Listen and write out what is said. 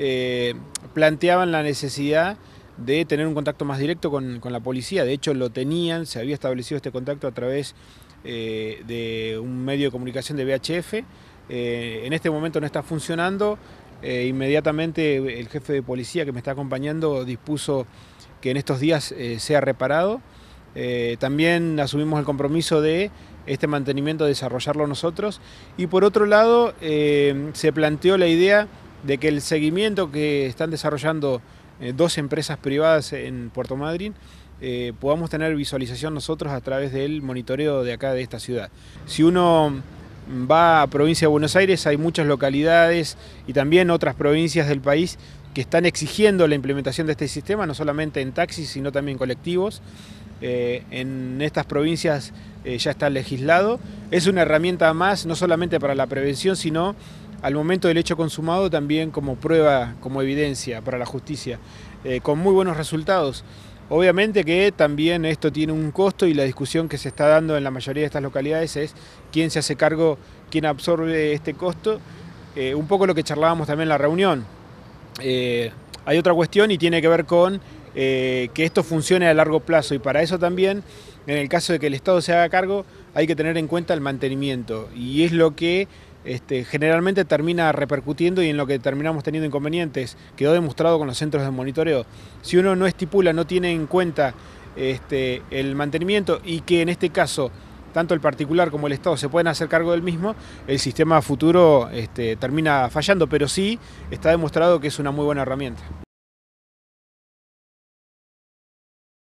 Eh, planteaban la necesidad de tener un contacto más directo con, la policía. De hecho, lo tenían, se había establecido este contacto a través eh, de un medio de comunicación de VHF. Eh, en este momento no está funcionando. inmediatamente el jefe de policía que me está acompañando dispuso que en estos días sea reparado. también asumimos el compromiso de este mantenimiento, desarrollarlo nosotros. Y por otro lado, se planteó la idea de que el seguimiento que están desarrollando eh, dos empresas privadas en Puerto Madryn eh, podamos tener visualización nosotros a través del monitoreo de acá de esta ciudad. Si uno va a provincia de Buenos Aires, hay muchas localidades y también otras provincias del país que están exigiendo la implementación de este sistema, no solamente en taxis, sino también colectivos. Eh, en estas provincias ya está legislado. Es una herramienta más, no solamente para la prevención, sino al momento del hecho consumado también como prueba, como evidencia para la justicia, eh, con muy buenos resultados. Obviamente que también esto tiene un costo y la discusión que se está dando en la mayoría de estas localidades es quién se hace cargo, quién absorbe este costo. Eh, un poco lo que charlábamos también en la reunión. Eh, hay otra cuestión y tiene que ver con que esto funcione a largo plazo y para eso también, en el caso de que el Estado se haga cargo, hay que tener en cuenta el mantenimiento y es lo que este, generalmente termina repercutiendo y en lo que terminamos teniendo inconvenientes. Quedó demostrado con los centros de monitoreo. Si uno no estipula, no tiene en cuenta este, el mantenimiento y que en este caso tanto el particular como el Estado se pueden hacer cargo del mismo, el sistema futuro este, termina fallando, pero sí está demostrado que es una muy buena herramienta.